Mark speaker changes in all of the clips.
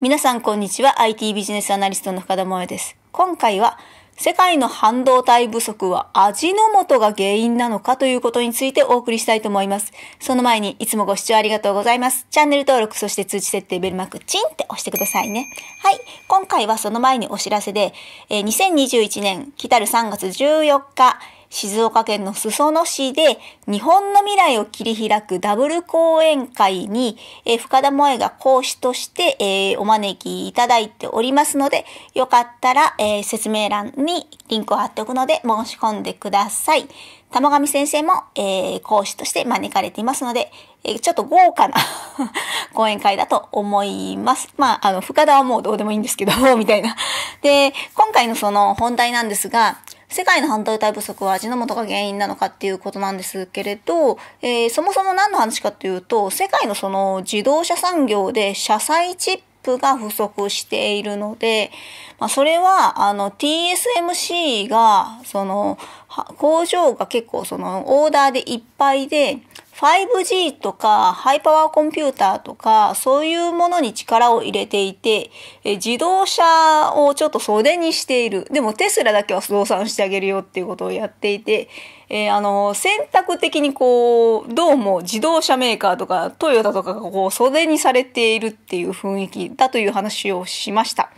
Speaker 1: 皆さんこんにちは。IT ビジネスアナリストの深田萌です。今回は世界の半導体不足は味の素が原因なのかということについてお送りしたいと思います。その前にいつもご視聴ありがとうございます。チャンネル登録、そして通知設定ベルマークチンって押してくださいね。はい。今回はその前にお知らせで、2021年来たる3月14日、静岡県の裾野市で日本の未来を切り開くダブル講演会に、えー、深田萌が講師として、えー、お招きいただいておりますので、よかったら、えー、説明欄にリンクを貼っておくので申し込んでください。玉上先生も、え講師として招かれていますので、えちょっと豪華な 講演会だと思います。まあ、あの、深田はもうどうでもいいんですけどみたいな。で、今回のその本題なんですが、世界の半導体不足は味の素が原因なのかっていうことなんですけれど、えー、そもそも何の話かというと、世界のその自動車産業で車載チップが不足しているので、まあ、それはあの TSMC がその工場が結構そのオーダーでいっぱいで 5G とかハイパワーコンピューターとかそういうものに力を入れていて自動車をちょっと袖にしているでもテスラだけは不動産してあげるよっていうことをやっていてえー、あの、選択的にこう、どうも自動車メーカーとかトヨタとかがこう、袖にされているっていう雰囲気だという話をしました。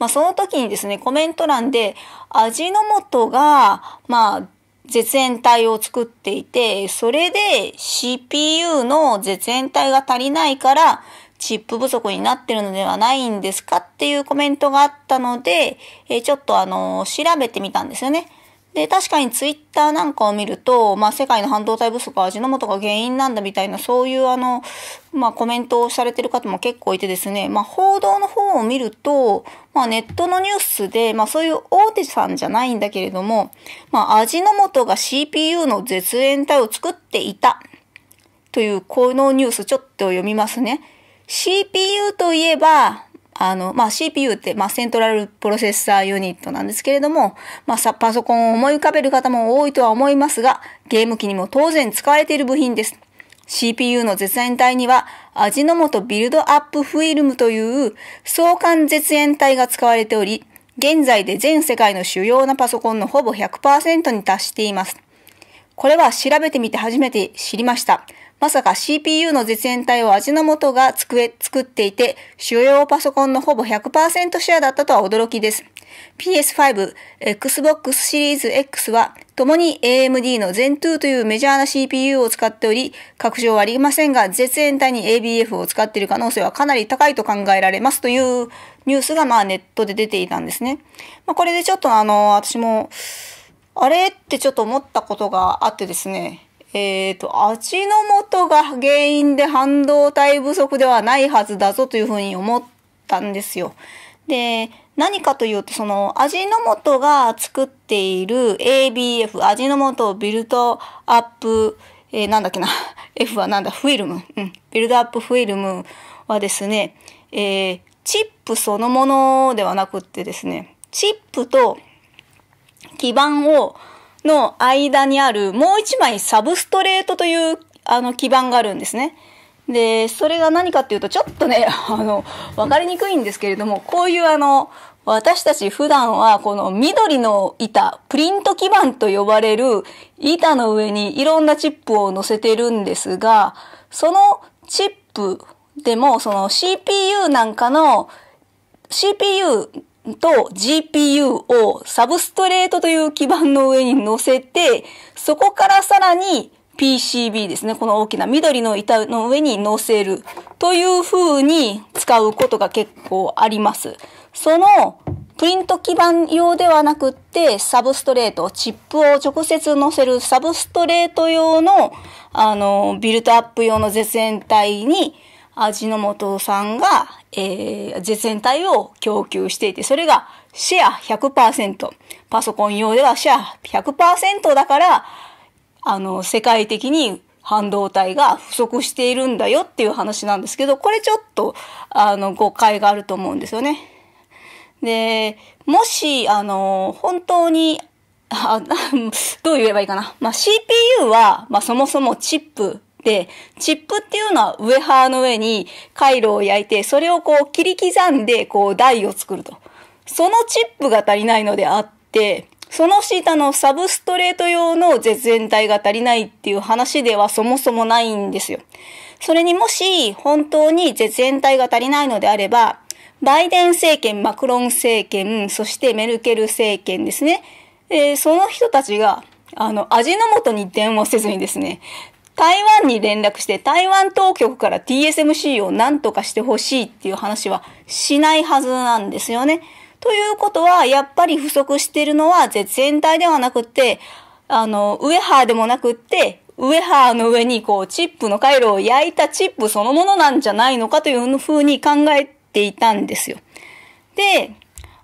Speaker 1: まあ、その時にですね、コメント欄で、味の素が、まあ、絶縁体を作っていて、それで CPU の絶縁体が足りないから、チップ不足になってるのではないんですかっていうコメントがあったので、えちょっとあの、調べてみたんですよね。で、確かにツイッターなんかを見ると、まあ、世界の半導体不足は味の素が原因なんだみたいな、そういうあの、まあ、コメントをされてる方も結構いてですね、まあ、報道の方を見ると、まあ、ネットのニュースで、まあ、そういう大手さんじゃないんだけれども、まあ、味の素が CPU の絶縁体を作っていたという、このニュースちょっと読みますね。CPU といえば、あの、まあ、CPU って、まあ、セントラルプロセッサーユニットなんですけれども、まあ、パソコンを思い浮かべる方も多いとは思いますが、ゲーム機にも当然使われている部品です。CPU の絶縁体には、味の素ビルドアップフィルムという相関絶縁体が使われており、現在で全世界の主要なパソコンのほぼ100%に達しています。これは調べてみて初めて知りました。まさか CPU の絶縁体を味の素が作作っていて、主要パソコンのほぼ100%シェアだったとは驚きです。PS5、Xbox シリーズ X は、共に AMD の Zen2 というメジャーな CPU を使っており、確証はありませんが、絶縁体に ABF を使っている可能性はかなり高いと考えられますというニュースがまあネットで出ていたんですね。まあ、これでちょっとあの、私も、あれってちょっと思ったことがあってですね、えっ、ー、と、味の素が原因で半導体不足ではないはずだぞというふうに思ったんですよ。で、何かというと、その、味の素が作っている ABF、味の素ビルドアップ、えー、なんだっけな、F はなんだ、フィルム、うん、ビルドアップフィルムはですね、えー、チップそのものではなくってですね、チップと基板をの間にあるもう一枚サブストレートというあの基板があるんですね。で、それが何かっていうとちょっとね、あの、わかりにくいんですけれども、こういうあの、私たち普段はこの緑の板、プリント基板と呼ばれる板の上にいろんなチップを乗せてるんですが、そのチップでもその CPU なんかの CPU と GPU をサブストレートという基板の上に乗せて、そこからさらに PCB ですね、この大きな緑の板の上に乗せるという風に使うことが結構あります。そのプリント基板用ではなくってサブストレート、チップを直接乗せるサブストレート用のあのビルトアップ用の絶縁体に味の素さんが、えー、縁体を供給していて、それがシェア100%。パソコン用ではシェア100%だから、あの、世界的に半導体が不足しているんだよっていう話なんですけど、これちょっと、あの、誤解があると思うんですよね。で、もし、あの、本当に、あ どう言えばいいかな。まあ、CPU は、まあ、そもそもチップで、チップっていうのは上ーの上に回路を焼いて、それをこう切り刻んで、こう台を作ると。そのチップが足りないのであって、その下のサブストレート用の絶縁体が足りないっていう話ではそもそもないんですよ。それにもし本当に絶縁体が足りないのであれば、バイデン政権、マクロン政権、そしてメルケル政権ですね。その人たちがあの、味の素に電話せずにですね、台湾に連絡して台湾当局から TSMC を何とかしてほしいっていう話はしないはずなんですよね。ということは、やっぱり不足しているのは全体ではなくって、あの、ウエハーでもなくって、ウエハーの上にこうチップの回路を焼いたチップそのものなんじゃないのかというふうに考えていたんですよ。で、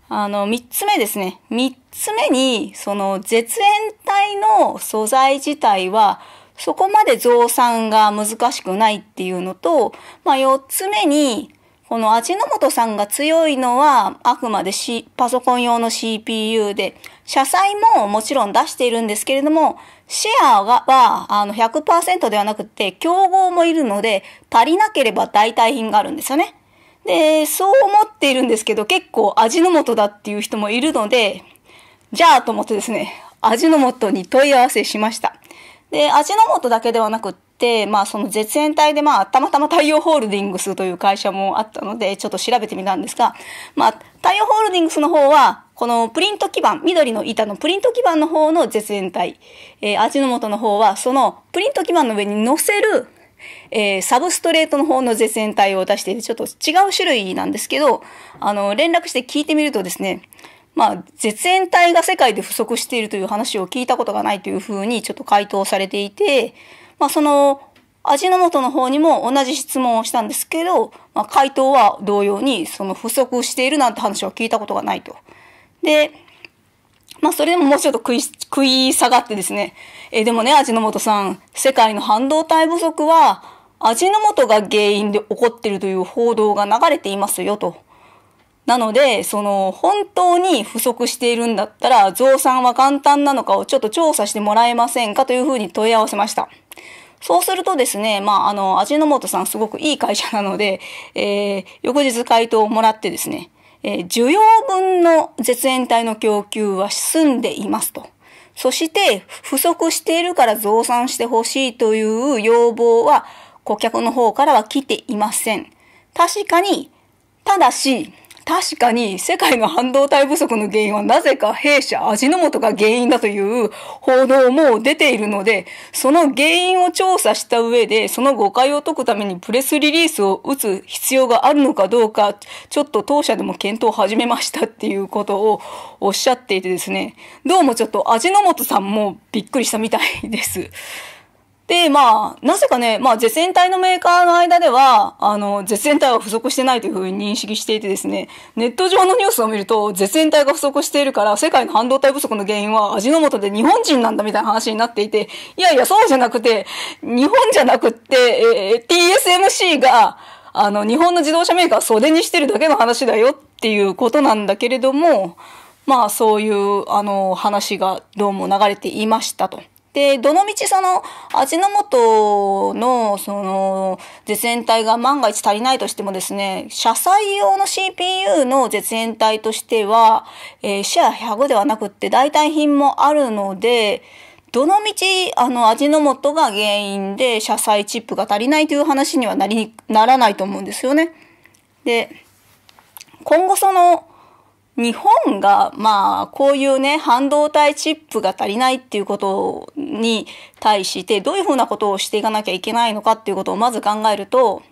Speaker 1: あの、三つ目ですね。三つ目に、その絶縁体の素材自体は、そこまで増産が難しくないっていうのと、まあ、四つ目に、この味の素さんが強いのは、あくまで、C、パソコン用の CPU で、社債ももちろん出しているんですけれども、シェアはあの100%ではなくて、競合もいるので、足りなければ代替品があるんですよね。で、そう思っているんですけど、結構味の素だっていう人もいるので、じゃあと思ってですね、味の素に問い合わせしました。で、味の素だけではなくって、まあその絶縁体でまあたまたま太陽ホールディングスという会社もあったので、ちょっと調べてみたんですが、まあ太陽ホールディングスの方は、このプリント基板、緑の板のプリント基板の方の絶縁体、えー、味の素の方は、そのプリント基板の上に乗せる、えー、サブストレートの方の絶縁体を出していて、ちょっと違う種類なんですけど、あの、連絡して聞いてみるとですね、まあ、絶縁体が世界で不足しているという話を聞いたことがないというふうにちょっと回答されていて、まあ、その味の素の方にも同じ質問をしたんですけど、まあ、回答は同様にその不足しているなんて話は聞いたことがないと。で、まあそれでももうちょっと食い、食い下がってですね。えでもね、味の素さん、世界の半導体不足は味の素が原因で起こっているという報道が流れていますよと。なので、その、本当に不足しているんだったら、増産は簡単なのかをちょっと調査してもらえませんかというふうに問い合わせました。そうするとですね、まあ、あの、味の素さんすごくいい会社なので、えー、翌日回答をもらってですね、えー、需要分の絶縁体の供給は済んでいますと。そして、不足しているから増産してほしいという要望は、顧客の方からは来ていません。確かに、ただし、確かに世界の半導体不足の原因はなぜか弊社味の素が原因だという報道も出ているので、その原因を調査した上で、その誤解を解くためにプレスリリースを打つ必要があるのかどうか、ちょっと当社でも検討を始めましたっていうことをおっしゃっていてですね、どうもちょっと味の素さんもびっくりしたみたいです。で、まあ、なぜかね、まあ、絶縁体のメーカーの間では、あの、絶縁体は不足してないというふうに認識していてですね、ネット上のニュースを見ると、絶縁体が不足しているから、世界の半導体不足の原因は味の素で日本人なんだみたいな話になっていて、いやいや、そうじゃなくて、日本じゃなくって、えー、TSMC が、あの、日本の自動車メーカー袖にしてるだけの話だよっていうことなんだけれども、まあ、そういう、あの、話がどうも流れていましたと。で、どのみちその、味の素の、その、絶縁体が万が一足りないとしてもですね、車載用の CPU の絶縁体としては、えー、シェア100ではなくって代替品もあるので、どのみち、あの、味の素が原因で車載チップが足りないという話にはなりならないと思うんですよね。で、今後その、日本が、まあ、こういうね、半導体チップが足りないっていうことに対して、どういうふうなことをしていかなきゃいけないのかっていうことをまず考えると、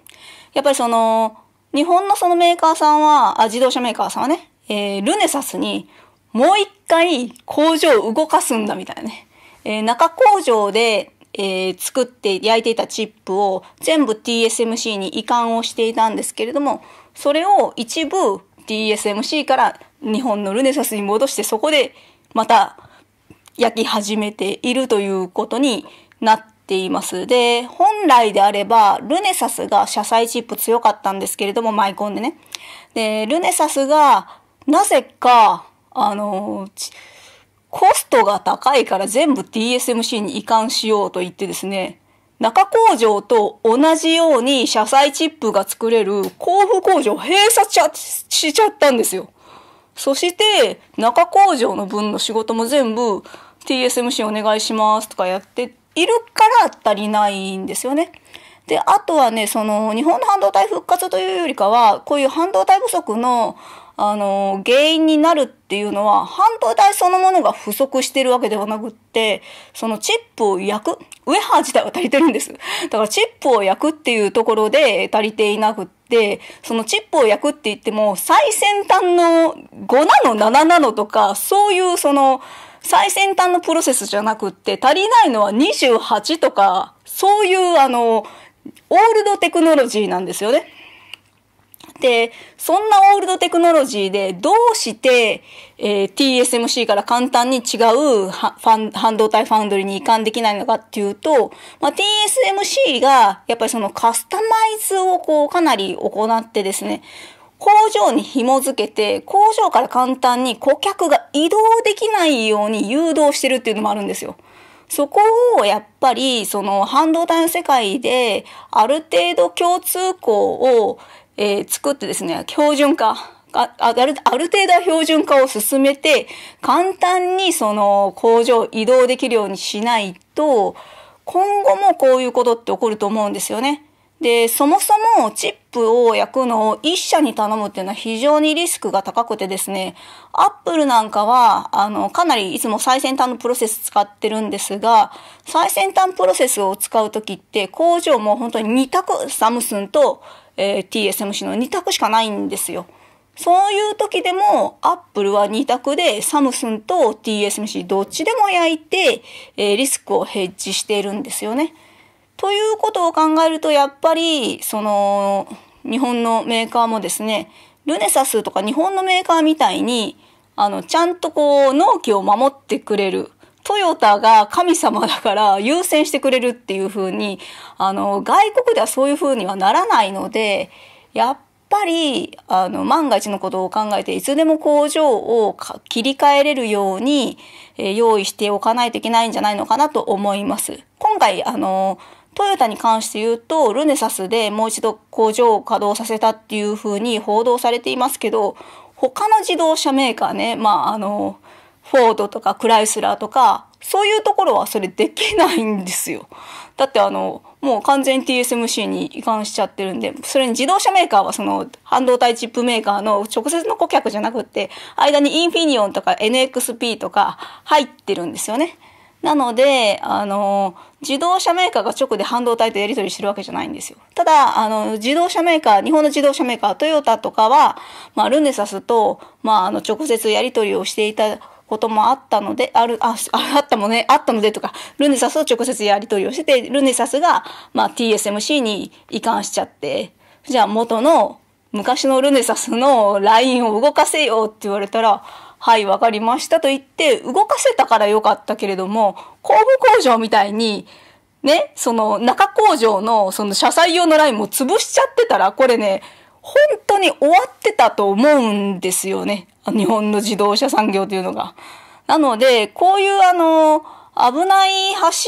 Speaker 1: やっぱりその、日本のそのメーカーさんは、あ自動車メーカーさんはね、えー、ルネサスに、もう一回工場を動かすんだみたいなね。えー、中工場で、えー、作って焼いていたチップを全部 TSMC に移管をしていたんですけれども、それを一部 TSMC から日本のルネサスに戻してそこでまた焼き始めているということになっています。で、本来であればルネサスが車載チップ強かったんですけれども、マイコンでね。で、ルネサスがなぜか、あの、コストが高いから全部 TSMC に移管しようと言ってですね、中工場と同じように車載チップが作れる甲府工場を閉鎖しちゃったんですよ。そして中工場の分の仕事も全部 TSMC お願いしますとかやっているから足りないんですよね。で、あとはね、その日本の半導体復活というよりかは、こういう半導体不足のあの、原因になるっていうのは、半導体そのものが不足してるわけではなくって、そのチップを焼く、ウェハー自体は足りてるんです。だからチップを焼くっていうところで足りていなくって、そのチップを焼くって言っても、最先端の5ナノ、7ナノとか、そういうその、最先端のプロセスじゃなくって、足りないのは28とか、そういうあの、オールドテクノロジーなんですよね。で、そんなオールドテクノロジーでどうして、えー、TSMC から簡単に違う半導体ファウンドリーに移管できないのかっていうと、まあ、TSMC がやっぱりそのカスタマイズをこうかなり行ってですね、工場に紐付けて、工場から簡単に顧客が移動できないように誘導してるっていうのもあるんですよ。そこをやっぱりその半導体の世界である程度共通項をえー、作ってですね、標準化。ああるある程度は標準化を進めて簡単にその工場移動できるようにしないと今後もこういうことって起こると思うんですよね。で、そもそもチップを焼くのを一社に頼むっていうのは非常にリスクが高くてですね、アップルなんかは、あの、かなりいつも最先端のプロセス使ってるんですが、最先端プロセスを使うときって工場も本当に2択、サムスンとえー、TSMC の2択しかないんですよ。そういう時でも、アップルは2択で、サムスンと TSMC どっちでも焼いて、えー、リスクをヘッジしているんですよね。ということを考えると、やっぱり、その、日本のメーカーもですね、ルネサスとか日本のメーカーみたいに、あの、ちゃんとこう、納期を守ってくれる。トヨタが神様だから優先してくれるっていう風に、あの、外国ではそういう風にはならないので、やっぱり、あの、万が一のことを考えて、いつでも工場を切り替えれるように、え用意しておかないといけないんじゃないのかなと思います。今回、あの、トヨタに関して言うと、ルネサスでもう一度工場を稼働させたっていう風に報道されていますけど、他の自動車メーカーね、まあ、あの、フォードとかクライスラーとか、そういうところはそれできないんですよ。だってあの、もう完全に TSMC に移管しちゃってるんで、それに自動車メーカーはその半導体チップメーカーの直接の顧客じゃなくって、間にインフィニオンとか NXP とか入ってるんですよね。なので、あの、自動車メーカーが直で半導体とやり取りしてるわけじゃないんですよ。ただ、あの、自動車メーカー、日本の自動車メーカー、トヨタとかは、まあ、ルネサスと、まあ、あの、直接やり取りをしていたこともあったので、ある、あ、あったもね、あったのでとか、ルネサスと直接やり取りをしてて、ルネサスが、まあ、TSMC に移管しちゃって、じゃあ元の昔のルネサスの LINE を動かせよって言われたら、はい、わかりましたと言って、動かせたからよかったけれども、工部工場みたいに、ね、その中工場のその車載用のラインも潰しちゃってたら、これね、本当に終わってたと思うんですよね。日本の自動車産業というのが。なので、こういうあの、危ない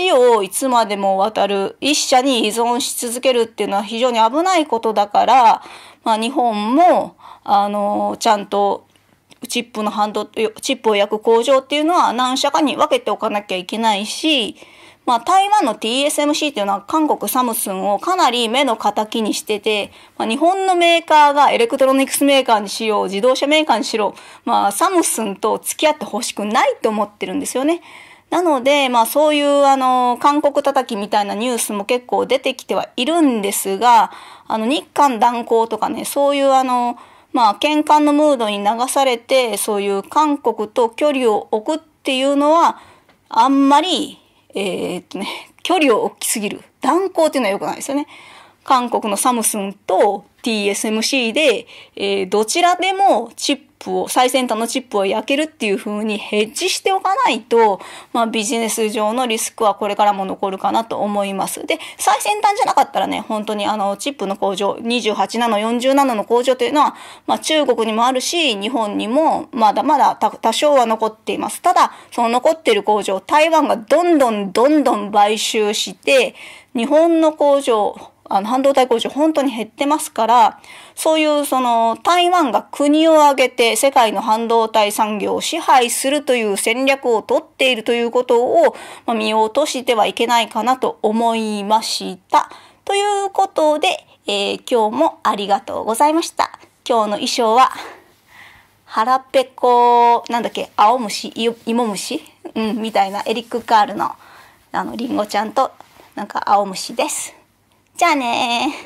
Speaker 1: 橋をいつまでも渡る、一社に依存し続けるっていうのは非常に危ないことだから、まあ、日本も、あの、ちゃんとチップのハンド、チップを焼く工場っていうのは何社かに分けておかなきゃいけないし、まあ、台湾の TSMC っていうのは韓国サムスンをかなり目の敵にしてて、まあ、日本のメーカーがエレクトロニクスメーカーにしよう、自動車メーカーにしろ、まあ、サムスンと付き合ってほしくないと思ってるんですよね。なので、まあそういうあの、韓国叩きみたいなニュースも結構出てきてはいるんですが、あの、日韓断交とかね、そういうあの、まあ喧嘩のムードに流されて、そういう韓国と距離を置くっていうのは、あんまりえー、っとね、距離を大きすぎる。断交っていうのは良くないですよね。韓国のサムスンと TSMC で、えー、どちらでもチップを、最先端のチップを焼けるっていう風にヘッジしておかないと、まあビジネス上のリスクはこれからも残るかなと思います。で、最先端じゃなかったらね、本当にあの、チップの工場、28ナノ、40ナノの工場というのは、まあ中国にもあるし、日本にもまだまだ多少は残っています。ただ、その残ってる工場、台湾がどんどんどんどん買収して、日本の工場、あの半導体工場本当に減ってますから、そういうその台湾が国を挙げて世界の半導体産業を支配するという戦略をとっているということを、ま見落としてはいけないかなと思いました。ということで、えー、今日もありがとうございました。今日の衣装は、腹ペコ、なんだっけ、青虫、芋虫うん、みたいなエリック・カールの、あの、りんごちゃんと、なんか青虫です。じゃあね